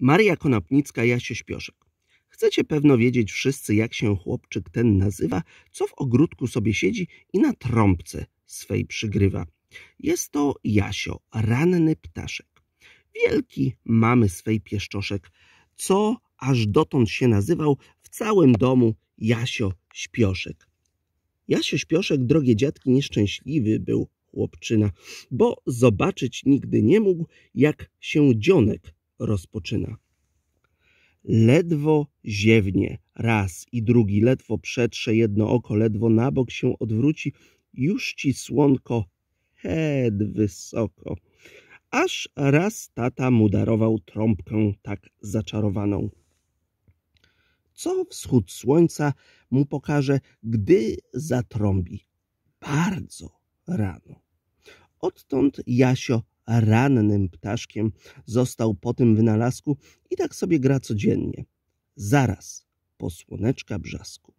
Maria Konopnicka, Jasie Śpioszek. Chcecie pewno wiedzieć wszyscy, jak się chłopczyk ten nazywa, co w ogródku sobie siedzi i na trąbce swej przygrywa. Jest to Jasio, ranny ptaszek. Wielki mamy swej pieszczoszek, co aż dotąd się nazywał w całym domu Jasio Śpioszek. Jasio Śpioszek, drogie dziadki, nieszczęśliwy był chłopczyna, bo zobaczyć nigdy nie mógł, jak się dzionek rozpoczyna. Ledwo ziewnie raz i drugi, ledwo przetrze jedno oko, ledwo na bok się odwróci, już ci słonko head wysoko. Aż raz tata mu darował trąbkę tak zaczarowaną. Co wschód słońca mu pokaże, gdy zatrąbi? Bardzo rano. Odtąd Jasio rannym ptaszkiem został po tym wynalazku i tak sobie gra codziennie. Zaraz po słoneczka brzasku.